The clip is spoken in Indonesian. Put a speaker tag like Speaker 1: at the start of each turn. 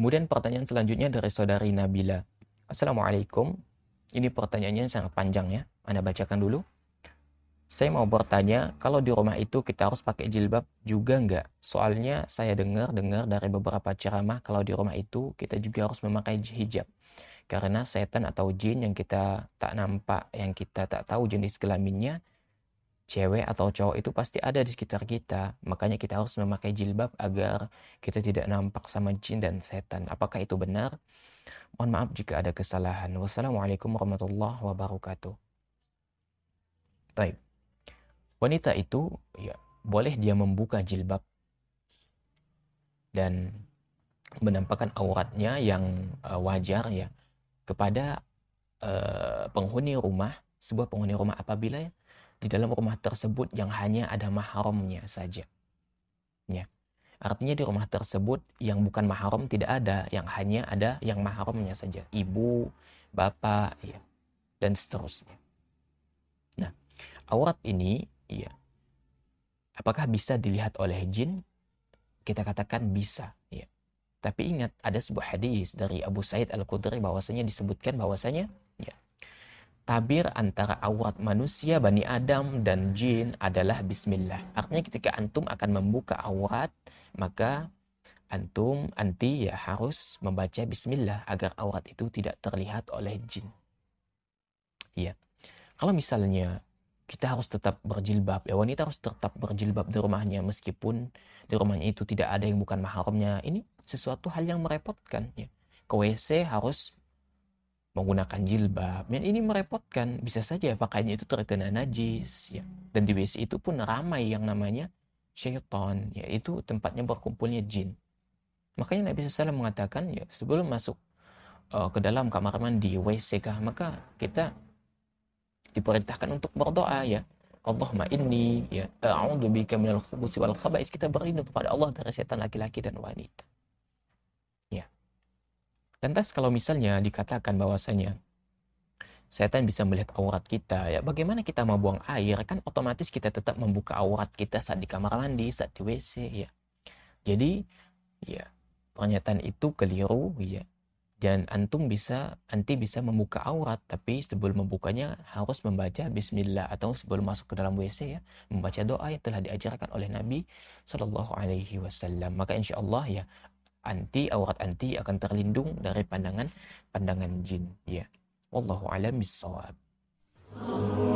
Speaker 1: Kemudian pertanyaan selanjutnya dari saudari Nabila. Assalamualaikum. Ini pertanyaannya sangat panjang ya. Anda bacakan dulu. Saya mau bertanya, kalau di rumah itu kita harus pakai jilbab juga enggak? Soalnya saya dengar-dengar dari beberapa ceramah kalau di rumah itu kita juga harus memakai hijab. Karena setan atau jin yang kita tak nampak, yang kita tak tahu jenis kelaminnya, cewek atau cowok itu pasti ada di sekitar kita. Makanya kita harus memakai jilbab agar kita tidak nampak sama jin dan setan. Apakah itu benar? Mohon maaf jika ada kesalahan. Wassalamualaikum warahmatullahi wabarakatuh. Baik. Wanita itu ya boleh dia membuka jilbab dan menampakkan auratnya yang uh, wajar ya kepada uh, penghuni rumah, sebuah penghuni rumah apabila di dalam rumah tersebut yang hanya ada mahramnya saja. Ya. Artinya di rumah tersebut yang bukan mahram tidak ada, yang hanya ada yang mahramnya saja, ibu, bapak, ya, dan seterusnya. Nah, aurat ini ya apakah bisa dilihat oleh jin? Kita katakan bisa, ya. Tapi ingat ada sebuah hadis dari Abu Said Al-Khudri bahwasanya disebutkan bahwasanya tabir antara awat manusia Bani Adam dan jin adalah bismillah. Artinya ketika antum akan membuka awat maka antum anti ya harus membaca bismillah agar awat itu tidak terlihat oleh jin. Iya. Kalau misalnya kita harus tetap berjilbab ya wanita harus tetap berjilbab di rumahnya meskipun di rumahnya itu tidak ada yang bukan mahramnya ini sesuatu hal yang merepotkan ya ke WC harus menggunakan jilbab. Dan ini merepotkan. Bisa saja pakainya itu terkena najis. Ya. Dan di WC itu pun ramai yang namanya syaitan. Yaitu tempatnya berkumpulnya jin. Makanya Nabi SAW mengatakan ya sebelum masuk uh, ke dalam kamar mandi WC kah, maka kita diperintahkan untuk berdoa ya. Allahumma ini ya a'udzu bika minal khubusi wal khaba'is. Kita berlindung kepada Allah dari setan laki-laki dan wanita. Lantas kalau misalnya dikatakan bahwasanya setan bisa melihat aurat kita, ya bagaimana kita mau buang air? Kan otomatis kita tetap membuka aurat kita saat di kamar mandi, saat di WC, ya. Jadi, ya pernyataan itu keliru, ya. Dan antum bisa, anti bisa membuka aurat, tapi sebelum membukanya harus membaca Bismillah atau sebelum masuk ke dalam WC ya, membaca doa yang telah diajarkan oleh Nabi Shallallahu Alaihi Wasallam. Maka insya Allah ya, anti aurat anti akan terlindung dari pandangan pandangan jin ya wallahu alam bisawab